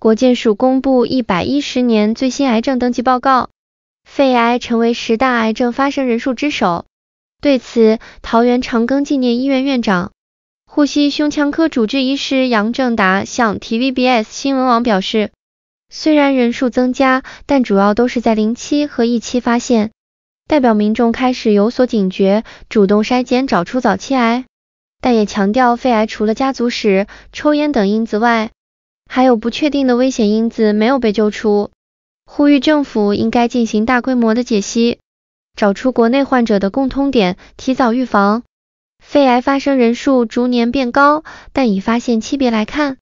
国健署公布一百一十年最新癌症登记报告，肺癌成为十大癌症发生人数之首。对此，桃园长庚纪念医院院长、呼吸胸腔科主治医师杨正达向 TVBS 新闻网表示，虽然人数增加，但主要都是在零期和一期发现，代表民众开始有所警觉，主动筛检找出早期癌。但也强调，肺癌除了家族史、抽烟等因子外，还有不确定的危险因子没有被揪出，呼吁政府应该进行大规模的解析，找出国内患者的共通点，提早预防。肺癌发生人数逐年变高，但以发现期别来看，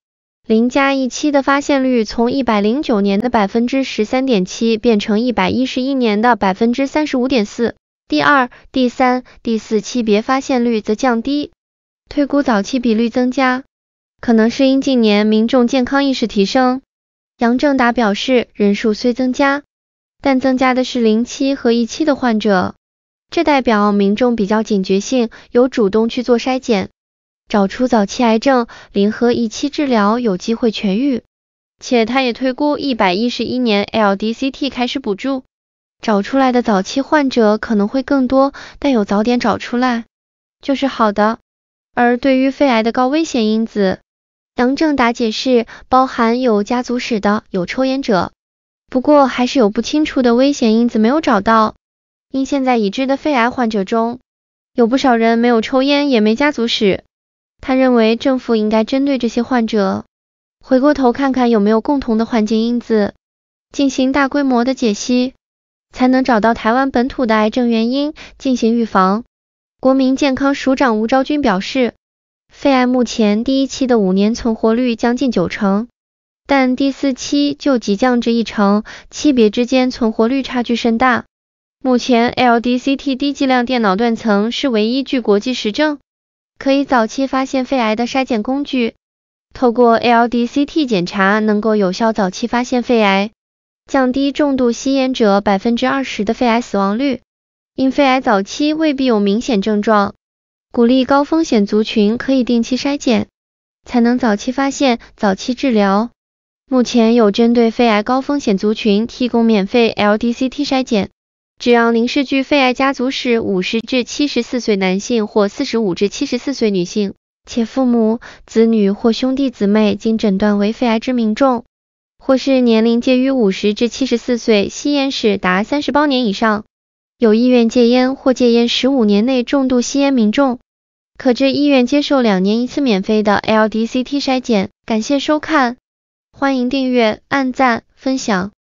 零加一期的发现率从一百零九年的百分之十三点七变成一百一十一年的百分之三十五点四，第二、第三、第四期别发现率则降低，推估早期比率增加。可能是因近年民众健康意识提升，杨正达表示，人数虽增加，但增加的是零期和一期的患者，这代表民众比较警觉性，有主动去做筛检，找出早期癌症，零和一期治疗有机会痊愈。且他也推估，一百一十一年 L D C T 开始补助，找出来的早期患者可能会更多，但有早点找出来就是好的。而对于肺癌的高危险因子，杨正达解释，包含有家族史的，有抽烟者，不过还是有不清楚的危险因子没有找到。因现在已知的肺癌患者中，有不少人没有抽烟也没家族史，他认为政府应该针对这些患者，回过头看看有没有共同的环境因子，进行大规模的解析，才能找到台湾本土的癌症原因进行预防。国民健康署长吴昭君表示。肺癌目前第一期的五年存活率将近九成，但第四期就急降至一成，期别之间存活率差距甚大。目前 L D C T 低剂量电脑断层是唯一据国际实证可以早期发现肺癌的筛检工具。透过 L D C T 检查能够有效早期发现肺癌，降低重度吸烟者百分之二十的肺癌死亡率。因肺癌早期未必有明显症状。鼓励高风险族群可以定期筛检，才能早期发现、早期治疗。目前有针对肺癌高风险族群提供免费 LDCT 筛检，只要您是具肺癌家族史、五十至七十四岁男性或四十五至七十四岁女性，且父母、子女或兄弟姊妹经诊断为肺癌之民众，或是年龄介于五十至七十四岁、吸烟史达三十包年以上、有意愿戒烟或戒烟十五年内重度吸烟民众。可这医院接受两年一次免费的 LDCT 筛检。感谢收看，欢迎订阅、按赞、分享。